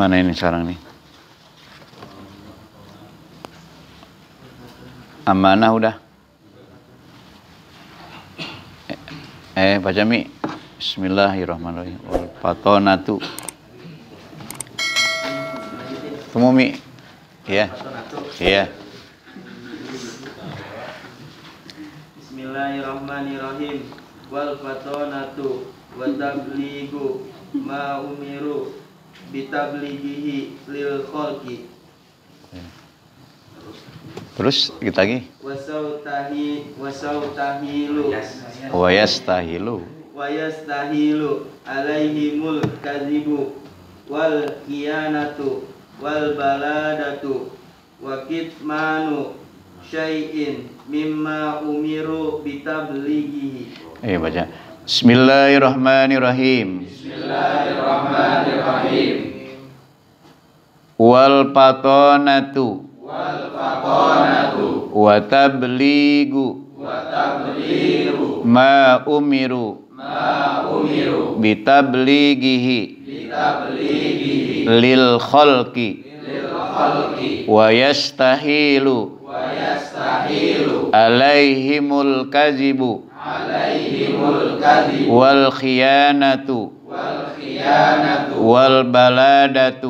Mana ini sekarang nih? Amanah udah. Eh, baca eh, mi. Bismillahirrahmanirrahim. Wal patonatu. Temu mi. Iya. Iya. Bismillahirrahmanirrahim. Wal patonatu wa tabligu ma umiru bitablighihi lil khalqi Terus kita gitu lagi. Wasautahi wasautahilu. Wayastahilu. Wayastahilu alaihimul kazibu wal kianatu wal baladatu wa kitmanu syai'in mimma umiru bitablighihi. Eh iya, baca. Bismillahirrahmanirrahim. Bismillahirrahmanirrahim wal patonatu wal patonatu wa tabligu wa tabligu ma umiru ma umiru Bita bitablighihi lil khalqi lil khalqi wa yastahilu wa yastahilu alaihimul kazibu alaihimul kazibu wal khiyanatu wal khiyanatu wal baladatu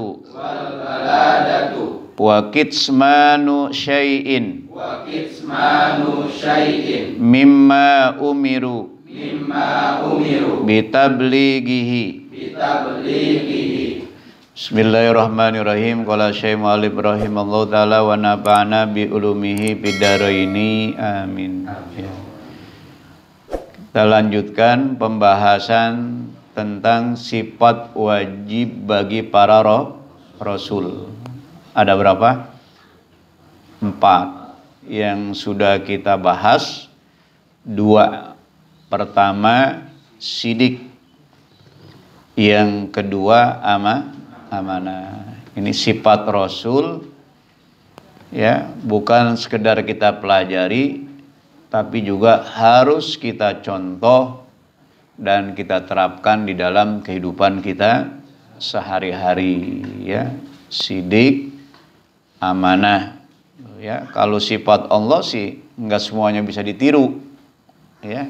al wa kitsmanu syai'in wa kitsmanu syai'in mimma umiru mimma umiru bitablighihi bitablighihi Bismillahirrahmanirrahim. Qala Syekh Ibrahim Allah taala wa nafa'ana bi ulumihi bidaraini. Amin. Amin. Ya. Kita lanjutkan pembahasan tentang sifat wajib bagi para roh Rasul. Ada berapa? Empat yang sudah kita bahas. Dua. Pertama, sidik. Yang kedua, ama, amanah. Ini sifat Rasul ya bukan sekedar kita pelajari tapi juga harus kita contoh dan kita terapkan di dalam kehidupan kita sehari-hari ya sidik amanah ya kalau sifat Allah sih nggak semuanya bisa ditiru ya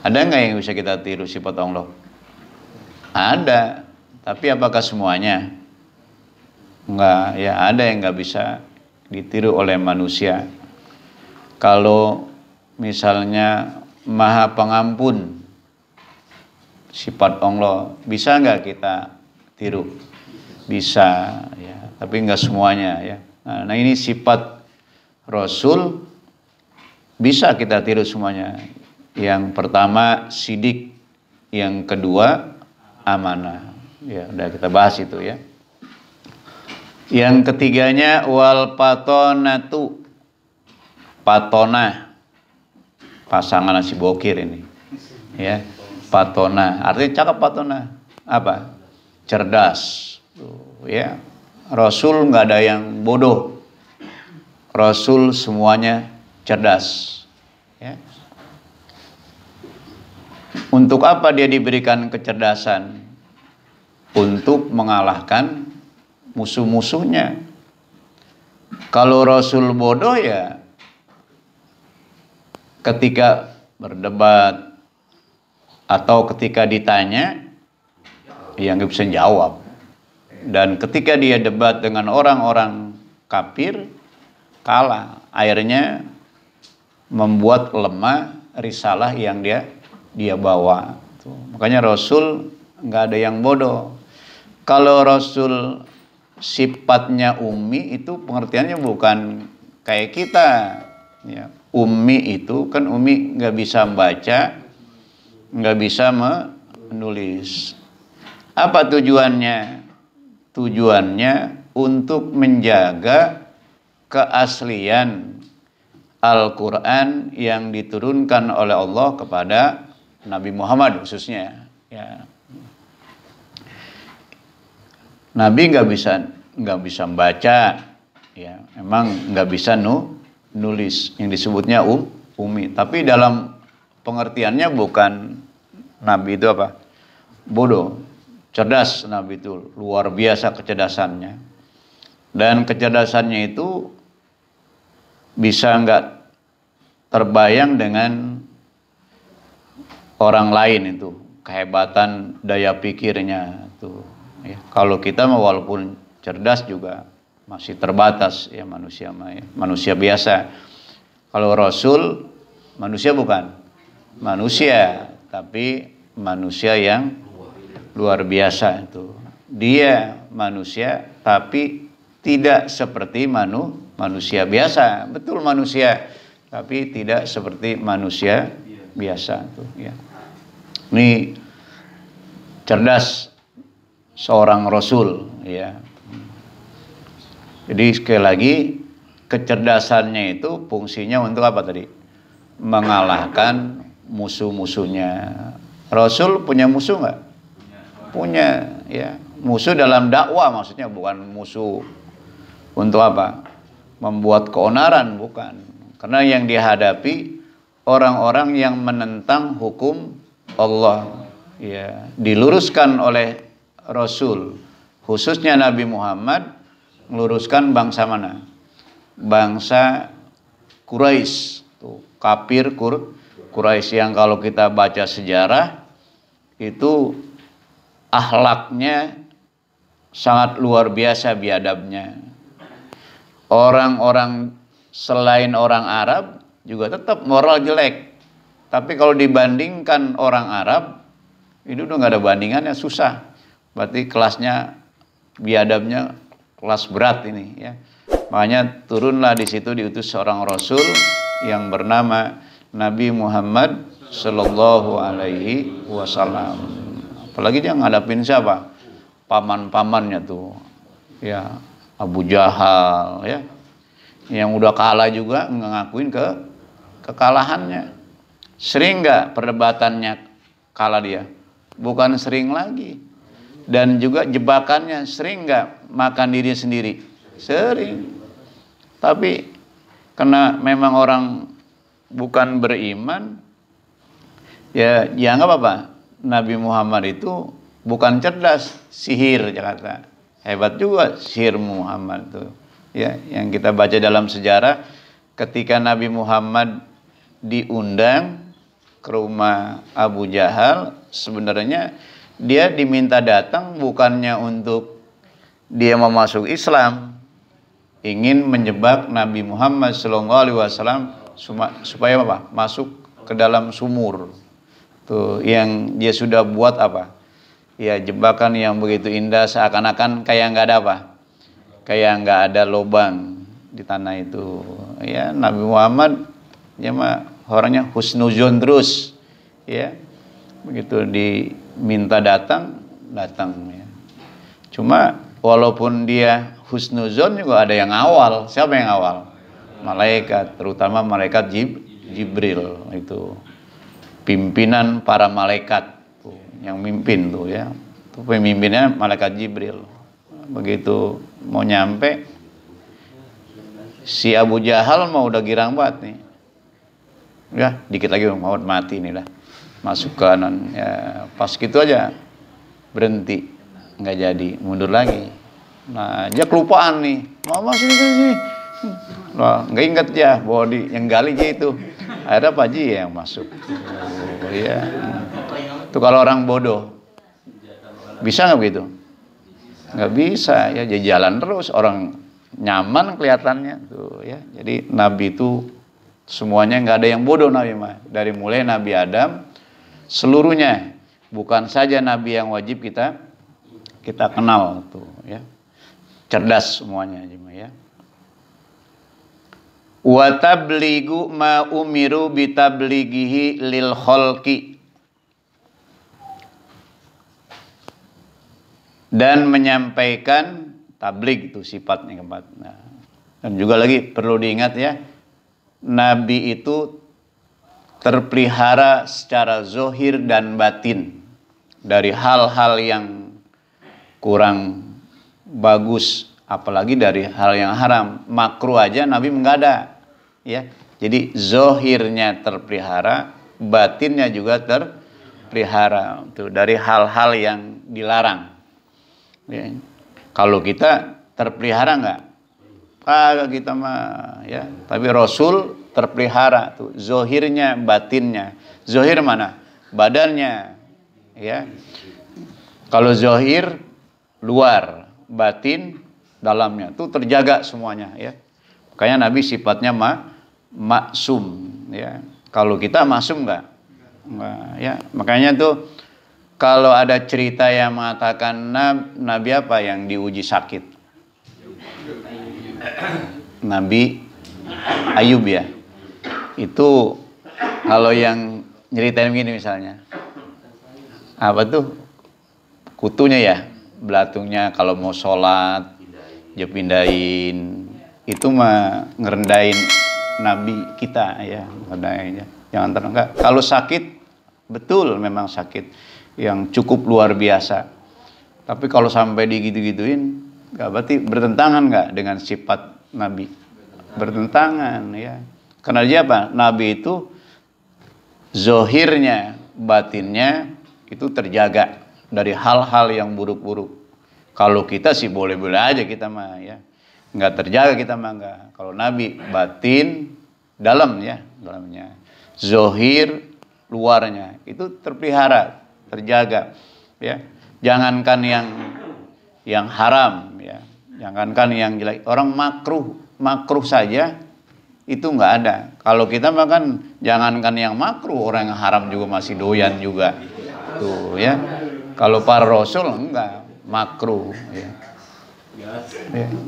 ada nggak yang bisa kita tiru sifat Allah ada tapi apakah semuanya nggak ya ada yang nggak bisa ditiru oleh manusia kalau misalnya maha pengampun sifat Allah bisa nggak kita tiru bisa ya tapi nggak semuanya ya nah, nah ini sifat Rasul bisa kita tiru semuanya yang pertama sidik yang kedua amanah ya udah kita bahas itu ya yang ketiganya wal patonatu patona pasangan si bokir ini ya patona artinya cakep patona apa cerdas ya Rasul nggak ada yang bodoh Rasul semuanya cerdas ya untuk apa dia diberikan kecerdasan untuk mengalahkan musuh-musuhnya kalau Rasul bodoh ya ketika berdebat atau ketika ditanya yang nggak bisa jawab dan ketika dia debat dengan orang-orang kafir kalah akhirnya membuat lemah risalah yang dia dia bawa makanya Rasul nggak ada yang bodoh kalau Rasul sifatnya umi itu pengertiannya bukan kayak kita ya. umi itu kan umi nggak bisa baca nggak bisa menulis. Apa tujuannya? Tujuannya untuk menjaga keaslian Al-Quran yang diturunkan oleh Allah kepada Nabi Muhammad khususnya. Ya. Nabi nggak bisa nggak bisa baca, ya emang nggak bisa nu nulis yang disebutnya um umi. Tapi dalam pengertiannya bukan Nabi itu apa? Bodoh, cerdas Nabi itu luar biasa kecerdasannya. Dan kecerdasannya itu bisa nggak terbayang dengan orang lain itu kehebatan daya pikirnya tuh ya. kalau kita walaupun cerdas juga masih terbatas ya manusia ya. manusia biasa kalau rasul manusia bukan manusia, tapi manusia yang luar biasa itu. Dia manusia tapi tidak seperti manu manusia biasa. Betul manusia tapi tidak seperti manusia biasa itu ya. Ini cerdas seorang rasul ya. Jadi sekali lagi kecerdasannya itu fungsinya untuk apa tadi? Mengalahkan musuh-musuhnya. Rasul punya musuh nggak? Punya, ya. Musuh dalam dakwah maksudnya bukan musuh untuk apa? Membuat keonaran bukan. Karena yang dihadapi orang-orang yang menentang hukum Allah, ya, diluruskan oleh Rasul, khususnya Nabi Muhammad meluruskan bangsa mana? Bangsa Quraisy, tuh, kafir Quraisy Quraisy yang kalau kita baca sejarah itu ahlaknya sangat luar biasa biadabnya. Orang-orang selain orang Arab juga tetap moral jelek. Tapi kalau dibandingkan orang Arab, itu udah nggak ada bandingannya susah. Berarti kelasnya biadabnya kelas berat ini ya. Makanya turunlah di situ diutus seorang rasul yang bernama Nabi Muhammad sallallahu Alaihi Wasallam. Apalagi dia ngadapin siapa? Paman-pamannya tuh, ya Abu Jahal, ya yang udah kalah juga ngakuin ke kekalahannya. Sering nggak perdebatannya kalah dia? Bukan sering lagi. Dan juga jebakannya sering nggak makan diri sendiri? Sering. Tapi karena memang orang bukan beriman, ya dianggap ya apa? apa Nabi Muhammad itu bukan cerdas, sihir Jakarta. Hebat juga sihir Muhammad itu. Ya, yang kita baca dalam sejarah ketika Nabi Muhammad diundang ke rumah Abu Jahal, sebenarnya dia diminta datang bukannya untuk dia mau Islam, ingin menjebak Nabi Muhammad Shallallahu Alaihi Wasallam supaya apa? Masuk ke dalam sumur. Tuh, yang dia sudah buat apa? Ya jebakan yang begitu indah seakan-akan kayak nggak ada apa? Kayak nggak ada lubang di tanah itu. Ya Nabi Muhammad ya mah orangnya husnuzon terus. Ya begitu diminta datang datang ya. Cuma walaupun dia husnuzon juga ada yang awal. Siapa yang awal? malaikat, terutama malaikat Jib, Jibril itu pimpinan para malaikat tuh, yang mimpin tuh ya. Itu pemimpinnya malaikat Jibril. Begitu mau nyampe si Abu Jahal mau udah girang banget nih. Ya, dikit lagi mau mati nih lah. Masuk kanan ya, pas gitu aja berhenti nggak jadi mundur lagi nah dia kelupaan nih mama sini sini Nah, nggak inget ya bahwa di, yang gali itu. Ada Pak Ji ya yang masuk. Oh, iya. Itu kalau orang bodoh. Bisa nggak begitu? Nggak bisa ya jadi jalan terus orang nyaman kelihatannya tuh ya. Jadi Nabi itu semuanya nggak ada yang bodoh Nabi mah. Dari mulai Nabi Adam seluruhnya bukan saja Nabi yang wajib kita kita kenal tuh ya cerdas semuanya ya wa tabligu ma umiru bitablighihi lil khalqi dan menyampaikan tablig itu sifatnya keempat. Nah, dan juga lagi perlu diingat ya, nabi itu terpelihara secara zohir dan batin dari hal-hal yang kurang bagus apalagi dari hal yang haram. Makruh aja Nabi menggada. Ya. Jadi zohirnya terpelihara, batinnya juga terpelihara tuh dari hal-hal yang dilarang. Ya. Kalau kita terpelihara nggak? ah kita mah ya. Tapi Rasul terpelihara tuh zohirnya, batinnya. Zohir mana? Badannya, ya. Kalau zohir luar, batin dalamnya. Itu terjaga semuanya ya. Makanya Nabi sifatnya ma maksum ya. Kalau kita maksum nggak ya. Makanya tuh kalau ada cerita yang mengatakan Nabi apa yang diuji sakit? Nabi Ayub ya. Itu kalau yang nyeritain begini misalnya. Apa tuh? Kutunya ya, belatungnya kalau mau sholat dia pindahin itu mah ngerendahin nabi kita ya ngerendahinnya jangan enggak. kalau sakit betul memang sakit yang cukup luar biasa tapi kalau sampai digitu-gituin nggak berarti bertentangan nggak dengan sifat nabi bertentangan ya karena dia apa nabi itu zohirnya batinnya itu terjaga dari hal-hal yang buruk-buruk kalau kita sih boleh-boleh aja kita mah ya. Nggak terjaga kita mah nggak. Kalau Nabi batin dalam ya dalamnya. Zohir luarnya itu terpelihara, terjaga ya. Jangankan yang yang haram ya. Jangankan yang jelek. Orang makruh, makruh saja itu nggak ada. Kalau kita makan jangankan yang makruh, orang yang haram juga masih doyan juga. Tuh ya. Kalau para rasul enggak, makro ya. ya.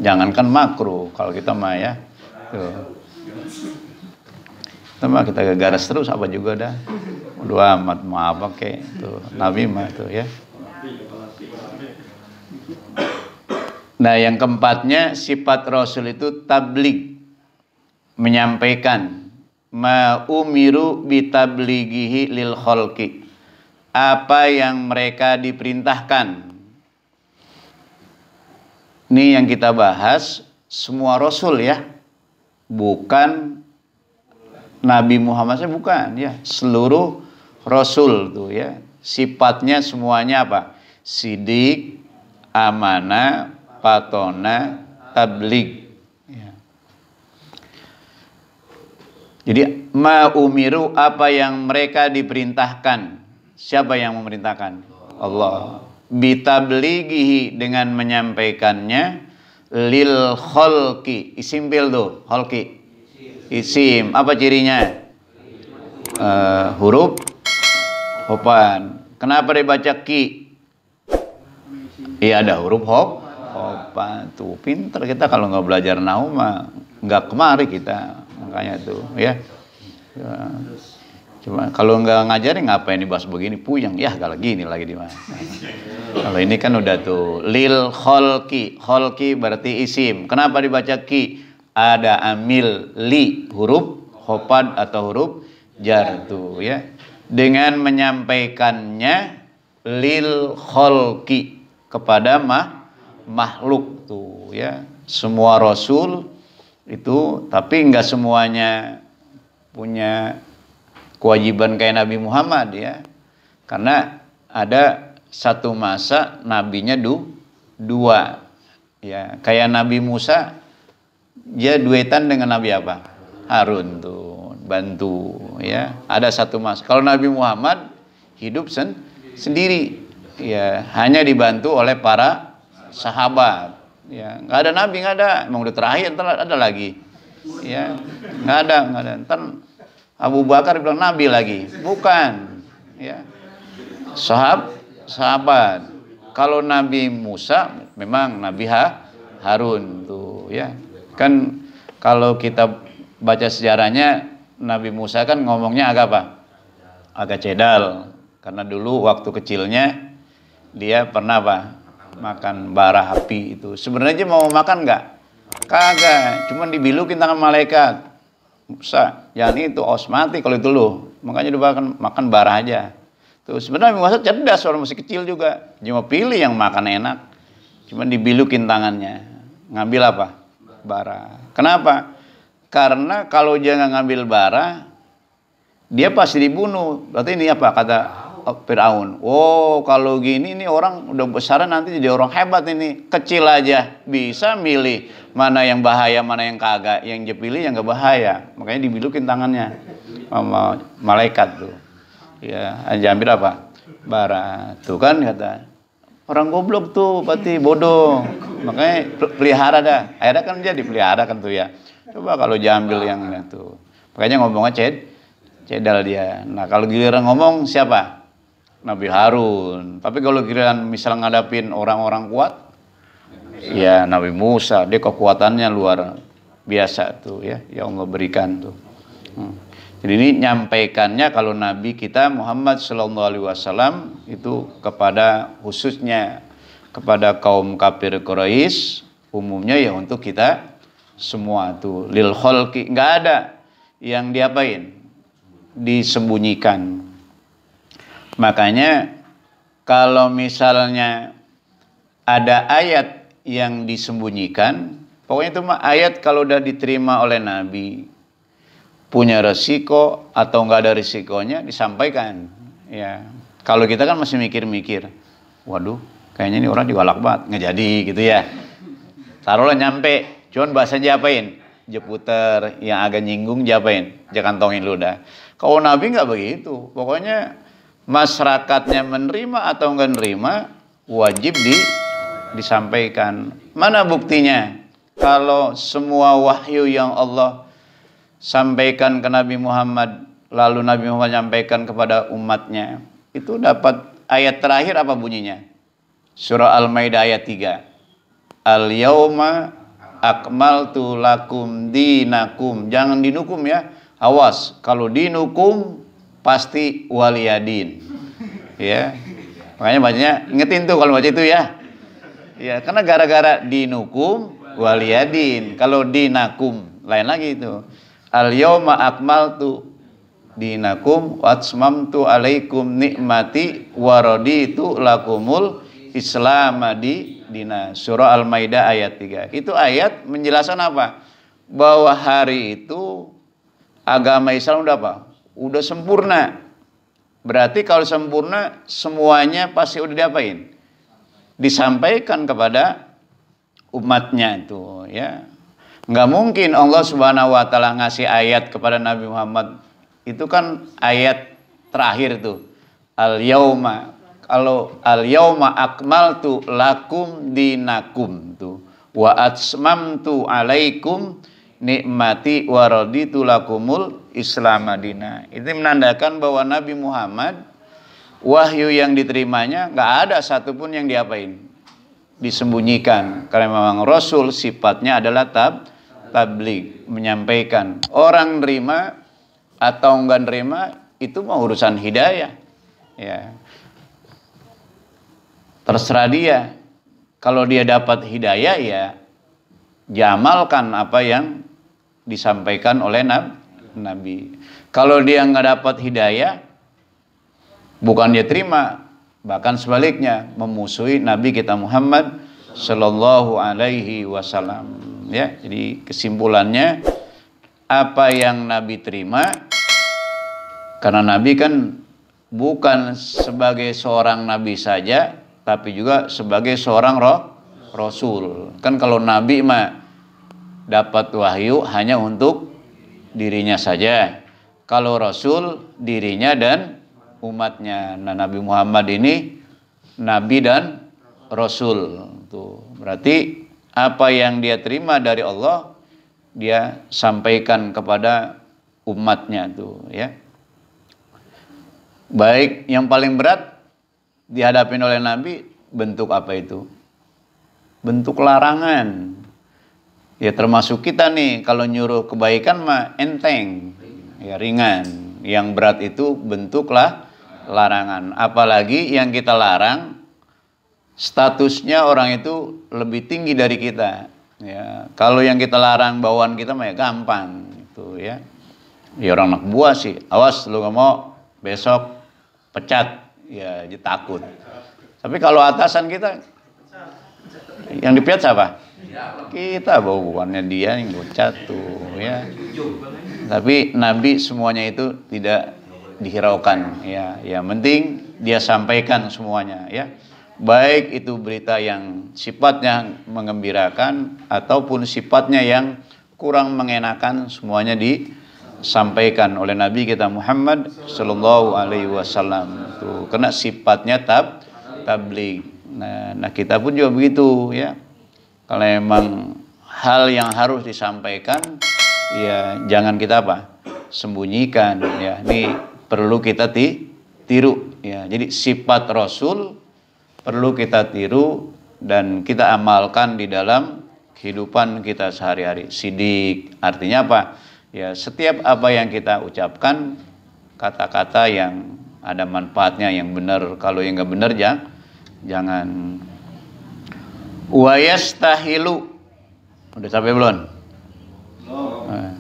Jangankan makro kalau kita mah ya. Tuh. Sama kita garis terus apa juga dah. dua amat mau apa kek tuh Nabi mah tuh ya. Nah yang keempatnya sifat Rasul itu tablik menyampaikan ma'umiru bitabligihi lil kholki apa yang mereka diperintahkan ini yang kita bahas semua rasul ya. Bukan Nabi Muhammad saya bukan ya. Seluruh rasul tuh ya. Sifatnya semuanya apa? Sidik, amana patona, tablik. Ya. Jadi ma'umiru apa yang mereka diperintahkan. Siapa yang memerintahkan? Allah bitablighihi dengan menyampaikannya lil kholki isim tuh kholki isim apa cirinya uh, huruf hopan kenapa dibaca ki iya ada huruf hop hopan tuh pinter kita kalau nggak belajar nahu mah nggak kemari kita makanya tuh ya. ya. Cuma kalau nggak ngajarin ngapain dibahas begini puyeng ya kalau gini lagi di mana. kalau ini kan udah tuh lil holki holki berarti isim. Kenapa dibaca ki? Ada amil li huruf hopad atau huruf jar tuh ya. Dengan menyampaikannya lil holki kepada mah makhluk tuh ya. Semua rasul itu tapi nggak semuanya punya kewajiban kayak Nabi Muhammad ya. Karena ada satu masa nabinya du, dua. Ya, kayak Nabi Musa dia duetan dengan Nabi apa? Harun tuh, bantu ya. Ada satu masa. Kalau Nabi Muhammad hidup sen sendiri ya, hanya dibantu oleh para sahabat. Ya, nggak ada nabi, nggak ada. Emang udah terakhir, ntar ada lagi. Ya, nggak ada, nggak ada. Ntar Abu Bakar bilang nabi lagi. Bukan. Ya. Sahab, sahabat. Kalau Nabi Musa memang Nabi ha, Harun tuh ya. Kan kalau kita baca sejarahnya Nabi Musa kan ngomongnya agak apa? Agak cedal karena dulu waktu kecilnya dia pernah apa? makan bara api itu. Sebenarnya mau makan nggak? Kagak, cuman dibilukin tangan malaikat. Musa yani itu osmati kalau itu lu makanya dia makan makan bara aja tuh sebenarnya Musa cerdas orang masih kecil juga cuma pilih yang makan enak cuma dibilukin tangannya ngambil apa bara kenapa karena kalau jangan ngambil bara dia pasti dibunuh berarti ini apa kata Oh, Firaun. Wow, kalau gini nih orang udah besar nanti jadi orang hebat ini. Kecil aja bisa milih mana yang bahaya, mana yang kagak. Yang pilih yang gak bahaya. Makanya dibilukin tangannya sama malaikat tuh. Ya, aja ambil apa? Barat, Tuh kan kata orang goblok tuh berarti bodoh. Makanya pelihara dah. Akhirnya kan dia dipelihara kan tuh ya. Coba kalau diambil yang tuh. Makanya ngomongnya ced cedal dia. Nah kalau giliran ngomong siapa? Nabi Harun. Tapi kalau kalian misal ngadapin orang-orang kuat, ya Nabi Musa, dia kekuatannya luar biasa tuh ya, Yang Allah berikan tuh. Hmm. Jadi ini nyampaikannya kalau Nabi kita Muhammad Shallallahu Alaihi Wasallam itu kepada khususnya kepada kaum kafir Quraisy umumnya ya untuk kita semua tuh lil holki nggak ada yang diapain disembunyikan Makanya kalau misalnya ada ayat yang disembunyikan, pokoknya itu mah ayat kalau udah diterima oleh Nabi punya resiko atau nggak ada risikonya disampaikan. Ya, kalau kita kan masih mikir-mikir, waduh, kayaknya ini orang diwalak banget, nggak jadi gitu ya. Taruhlah nyampe, cuman bahasa diapain? Jeputer, yang agak nyinggung diapain? Jangan tongin lu dah. Kalau Nabi nggak begitu, pokoknya masyarakatnya menerima atau enggak menerima wajib di, disampaikan. Mana buktinya? Kalau semua wahyu yang Allah sampaikan ke Nabi Muhammad lalu Nabi Muhammad sampaikan kepada umatnya, itu dapat ayat terakhir apa bunyinya? Surah Al-Maidah ayat 3. Al-yauma akmaltu lakum dinakum. Jangan dinukum ya. Awas, kalau dinukum pasti waliyadin. Ya. Makanya bacanya ngetin tuh kalau baca itu ya. Ya, karena gara-gara dinukum waliyadin. Kalau dinakum lain lagi itu. Al akmal akmaltu dinakum watsmamtu alaikum nikmati waraditu lakumul islamadi dina surah al-maidah ayat 3 itu ayat menjelaskan apa bahwa hari itu agama Islam udah apa udah sempurna. Berarti kalau sempurna semuanya pasti udah diapain? Disampaikan kepada umatnya itu ya. Nggak mungkin Allah Subhanahu wa taala ngasih ayat kepada Nabi Muhammad. Itu kan ayat terakhir tuh. Al yauma kalau al yauma akmaltu lakum dinakum tuh wa atsmamtu alaikum nikmati waraditu lakumul Islam Madinah. Itu menandakan bahwa Nabi Muhammad wahyu yang diterimanya nggak ada satupun yang diapain, disembunyikan. Karena memang Rasul sifatnya adalah tab tablik menyampaikan. Orang nerima atau nggak nerima itu mau urusan hidayah. Ya. Terserah dia. Kalau dia dapat hidayah ya jamalkan apa yang disampaikan oleh Nabi Nabi. Kalau dia nggak dapat hidayah, bukan dia terima, bahkan sebaliknya memusuhi Nabi kita Muhammad Shallallahu Alaihi Wasallam. Ya, jadi kesimpulannya apa yang Nabi terima, karena Nabi kan bukan sebagai seorang Nabi saja, tapi juga sebagai seorang roh Rasul. Kan kalau Nabi mah dapat wahyu hanya untuk dirinya saja. Kalau Rasul dirinya dan umatnya. Nah Nabi Muhammad ini Nabi dan Rasul. Tuh. Berarti apa yang dia terima dari Allah dia sampaikan kepada umatnya tuh ya. Baik yang paling berat dihadapi oleh Nabi bentuk apa itu? Bentuk larangan Ya termasuk kita nih kalau nyuruh kebaikan mah enteng, ya ringan. Yang berat itu bentuklah larangan. Apalagi yang kita larang statusnya orang itu lebih tinggi dari kita. Ya, kalau yang kita larang bawaan kita mah ya gampang itu ya. Ya orang anak buah sih, awas lu nggak mau besok pecat, ya jadi takut. Tapi kalau atasan kita yang dipecat siapa? Kita bukannya dia yang gocat tuh ya. Tapi Nabi semuanya itu tidak dihiraukan ya. Ya penting dia sampaikan semuanya ya. Baik itu berita yang sifatnya mengembirakan ataupun sifatnya yang kurang mengenakan semuanya disampaikan oleh Nabi kita Muhammad Sallallahu Alaihi Wasallam itu karena sifatnya tab tabligh. Nah, nah kita pun juga begitu ya kalau emang hal yang harus disampaikan ya jangan kita apa sembunyikan ya ini perlu kita ti tiru ya jadi sifat Rasul perlu kita tiru dan kita amalkan di dalam kehidupan kita sehari-hari sidik artinya apa ya setiap apa yang kita ucapkan kata-kata yang ada manfaatnya yang benar kalau yang nggak benar ya jangan wa yastahilu udah sampai belum? belum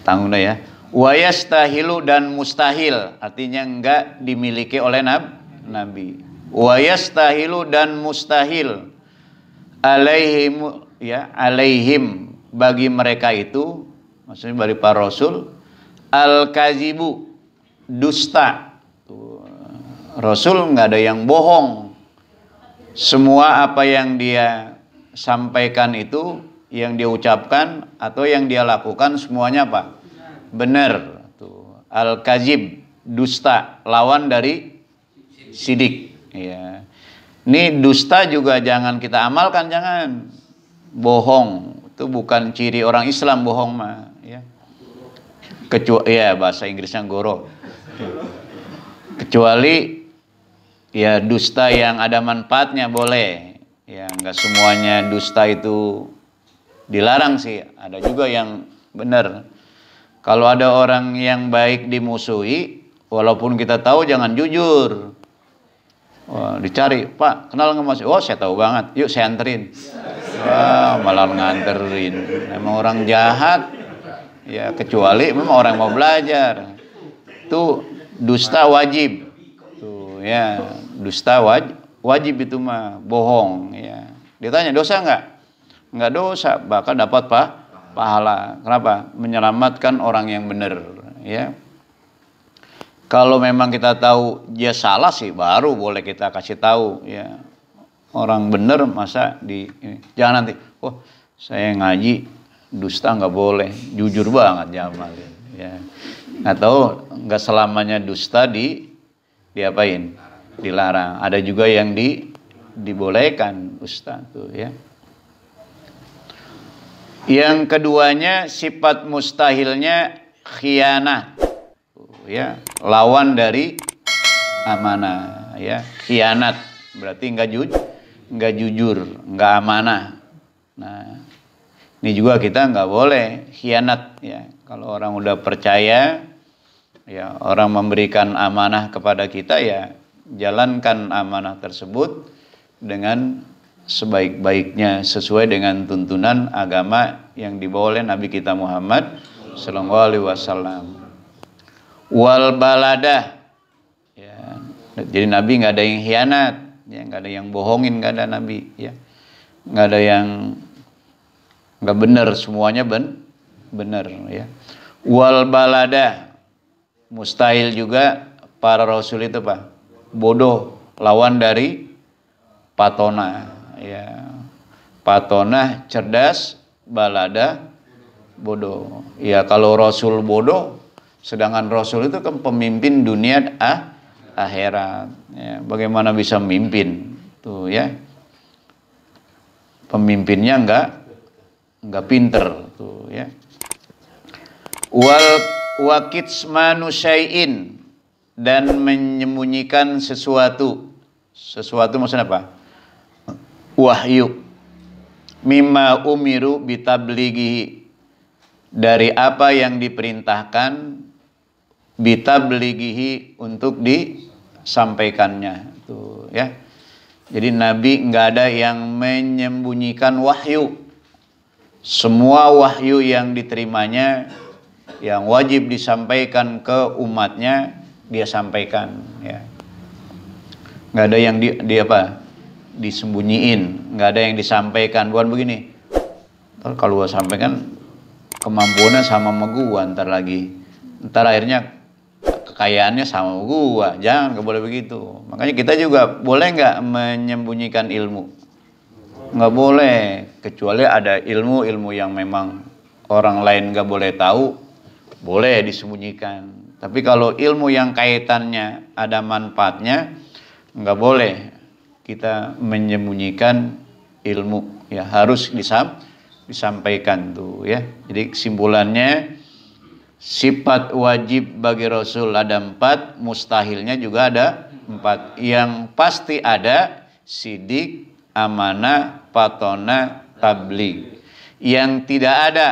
tanggung ya wa yastahilu dan mustahil artinya enggak dimiliki oleh nab nabi wa yastahilu dan mustahil alaihim ya alaihim bagi mereka itu maksudnya bagi para rasul al kazibu dusta Rasul nggak ada yang bohong semua apa yang dia sampaikan itu yang dia ucapkan atau yang dia lakukan semuanya apa? Benar. Tuh. al kajib dusta, lawan dari sidik. Ya. Ini dusta juga jangan kita amalkan, jangan bohong. Itu bukan ciri orang Islam bohong mah, ya. Kecuali ya bahasa Inggrisnya goro. Kecuali ya dusta yang ada manfaatnya boleh ya nggak semuanya dusta itu dilarang sih ada juga yang benar kalau ada orang yang baik dimusuhi walaupun kita tahu jangan jujur Wah, dicari pak kenal nggak mas oh saya tahu banget yuk saya anterin Wah, malah nganterin emang orang jahat ya kecuali memang orang mau belajar itu dusta wajib ya dusta wajib, wajib itu mah bohong ya ditanya dosa nggak nggak dosa bahkan dapat pa pahala kenapa menyelamatkan orang yang benar ya kalau memang kita tahu dia salah sih baru boleh kita kasih tahu ya orang benar masa di ini. jangan nanti oh saya ngaji dusta nggak boleh jujur banget Jamal ya nggak tahu nggak selamanya dusta di diapain? Dilarang. Ada juga yang di dibolehkan, Ustaz tuh ya. Yang keduanya sifat mustahilnya khianat. Ya, lawan dari amanah ya, khianat. Berarti nggak jujur, nggak jujur, nggak amanah. Nah, ini juga kita nggak boleh khianat ya. Kalau orang udah percaya ya orang memberikan amanah kepada kita ya jalankan amanah tersebut dengan sebaik-baiknya sesuai dengan tuntunan agama yang dibawa oleh Nabi kita Muhammad Sallallahu Alaihi Wasallam. Wal balada, ya. jadi Nabi nggak ada yang hianat, ya nggak ada yang bohongin, nggak ada Nabi, ya nggak ada yang nggak benar semuanya ben benar ya. Wal balada mustahil juga para rasul itu pak bodoh lawan dari patona ya patona cerdas balada bodoh ya kalau rasul bodoh sedangkan rasul itu kan pemimpin dunia ah, akhirat ya, bagaimana bisa memimpin tuh ya pemimpinnya enggak enggak pinter tuh ya wal wa kitsmanu syai'in dan menyembunyikan sesuatu. Sesuatu maksudnya apa? Wahyu. Mimma umiru bitablighi dari apa yang diperintahkan bitablighi untuk disampaikannya. Tuh, ya. Jadi Nabi nggak ada yang menyembunyikan wahyu. Semua wahyu yang diterimanya yang wajib disampaikan ke umatnya dia sampaikan ya nggak ada yang di, di apa disembunyiin nggak ada yang disampaikan bukan begini ntar kalau gue sampaikan kemampuannya sama sama gue ntar lagi ntar akhirnya kekayaannya sama gua jangan gak boleh begitu makanya kita juga boleh nggak menyembunyikan ilmu nggak boleh kecuali ada ilmu ilmu yang memang orang lain nggak boleh tahu boleh disembunyikan. Tapi kalau ilmu yang kaitannya ada manfaatnya, nggak boleh kita menyembunyikan ilmu. Ya harus disam, disampaikan tuh ya. Jadi kesimpulannya sifat wajib bagi Rasul ada empat, mustahilnya juga ada empat. Yang pasti ada sidik, amanah, patona, tabligh. Yang tidak ada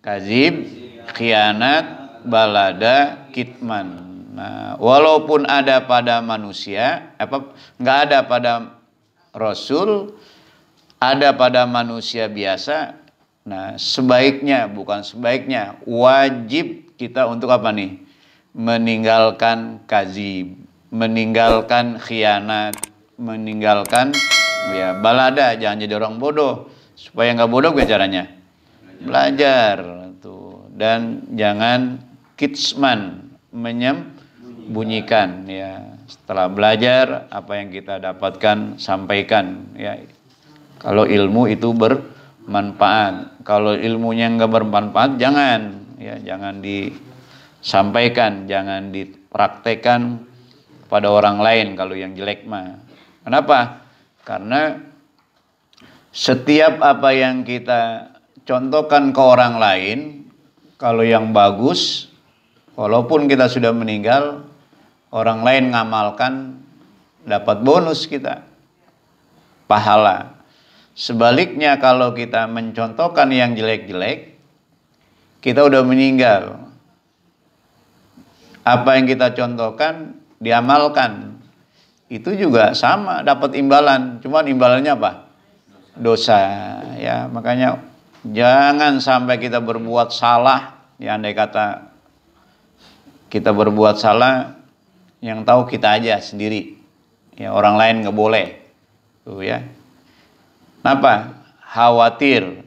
kazib, khianat balada kitman nah, walaupun ada pada manusia apa nggak ada pada rasul ada pada manusia biasa nah sebaiknya bukan sebaiknya wajib kita untuk apa nih meninggalkan kazib meninggalkan khianat meninggalkan ya balada jangan jadi orang bodoh supaya nggak bodoh gue caranya belajar dan jangan kidsman menyembunyikan ya setelah belajar apa yang kita dapatkan sampaikan ya kalau ilmu itu bermanfaat kalau ilmunya nggak bermanfaat jangan ya jangan disampaikan jangan dipraktekan pada orang lain kalau yang jelek mah kenapa karena setiap apa yang kita contohkan ke orang lain kalau yang bagus, walaupun kita sudah meninggal, orang lain ngamalkan dapat bonus kita. Pahala. Sebaliknya kalau kita mencontohkan yang jelek-jelek, kita udah meninggal. Apa yang kita contohkan diamalkan. Itu juga sama dapat imbalan, cuma imbalannya apa? Dosa ya. Makanya Jangan sampai kita berbuat salah, ya andai kata kita berbuat salah, yang tahu kita aja sendiri. Ya orang lain nggak boleh. Tuh ya. Kenapa? Khawatir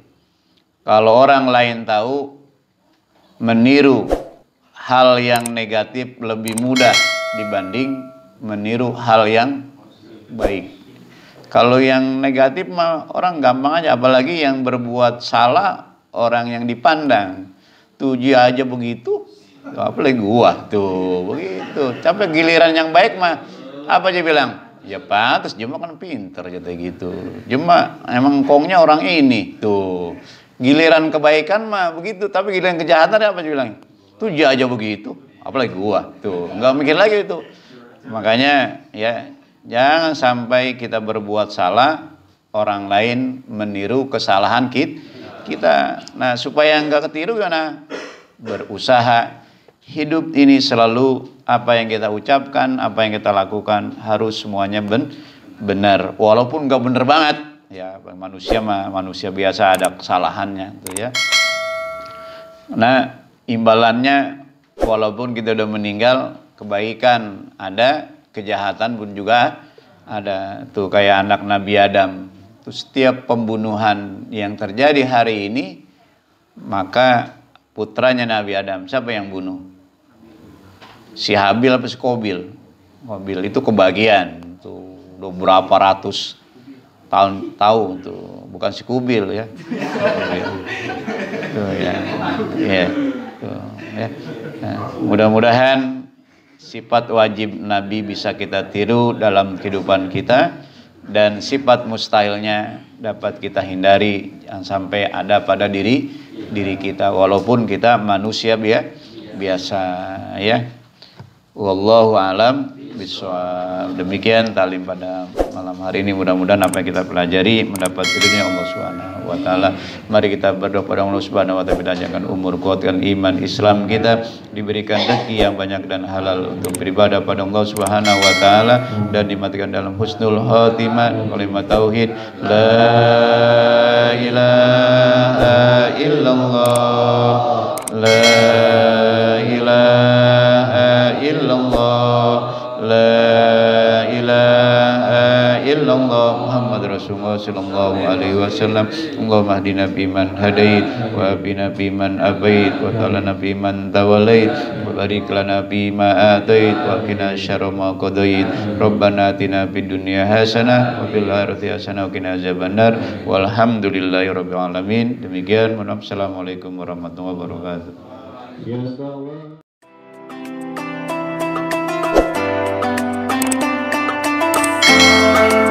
kalau orang lain tahu meniru hal yang negatif lebih mudah dibanding meniru hal yang baik. Kalau yang negatif mah orang gampang aja, apalagi yang berbuat salah orang yang dipandang. Tuji aja begitu, apalagi gua tuh begitu. Tapi giliran yang baik mah apa aja bilang? Ya pantas Jema kan pinter jadi gitu. Jema emang kongnya orang ini tuh. Giliran kebaikan mah begitu, tapi giliran kejahatan apa aja bilang? Tuji aja begitu, apalagi gua tuh. Enggak mikir lagi itu. Makanya ya Jangan sampai kita berbuat salah, orang lain meniru kesalahan kita. Nah, supaya nggak ketiru karena berusaha hidup ini selalu apa yang kita ucapkan, apa yang kita lakukan harus semuanya ben benar. Walaupun nggak benar banget, ya manusia mah manusia biasa ada kesalahannya, gitu ya. Nah, imbalannya walaupun kita udah meninggal kebaikan ada kejahatan pun juga ada tuh kayak anak Nabi Adam. Tuh, setiap pembunuhan yang terjadi hari ini maka putranya Nabi Adam siapa yang bunuh? Si Habil apa si Kobil? Kobil itu kebagian tuh udah berapa ratus tahun tahu tuh bukan si Kubil ya. ya. ya. ya. mudah-mudahan Sifat wajib Nabi bisa kita tiru dalam kehidupan kita dan sifat mustahilnya dapat kita hindari jangan sampai ada pada diri diri kita walaupun kita manusia biasa ya. Wallahu alam biswab. Demikian talim pada malam hari ini mudah-mudahan apa yang kita pelajari mendapat ridhonya Allah Subhanahu wa taala. Mari kita berdoa kepada Allah Subhanahu wa taala panjangkan umur, kuatkan iman Islam kita, diberikan rezeki yang banyak dan halal untuk beribadah pada Allah Subhanahu wa taala dan dimatikan dalam husnul khotimah kalimat tauhid la ilaha illallah la ilaha illallah La ilaha illallah Muhammad Rasulullah sallallahu alaihi wasallam Allahumma hadina biman hadait wa Nabi biman abait wa talana biman tawalait wa barik lana bima atait wa kina syarra ma qadait Rabbana atina fid dunya hasanah wa fil akhirati hasanah wa qina azabannar walhamdulillahi rabbil alamin demikian assalamualaikum warahmatullahi wabarakatuh Ya Allah Thank you.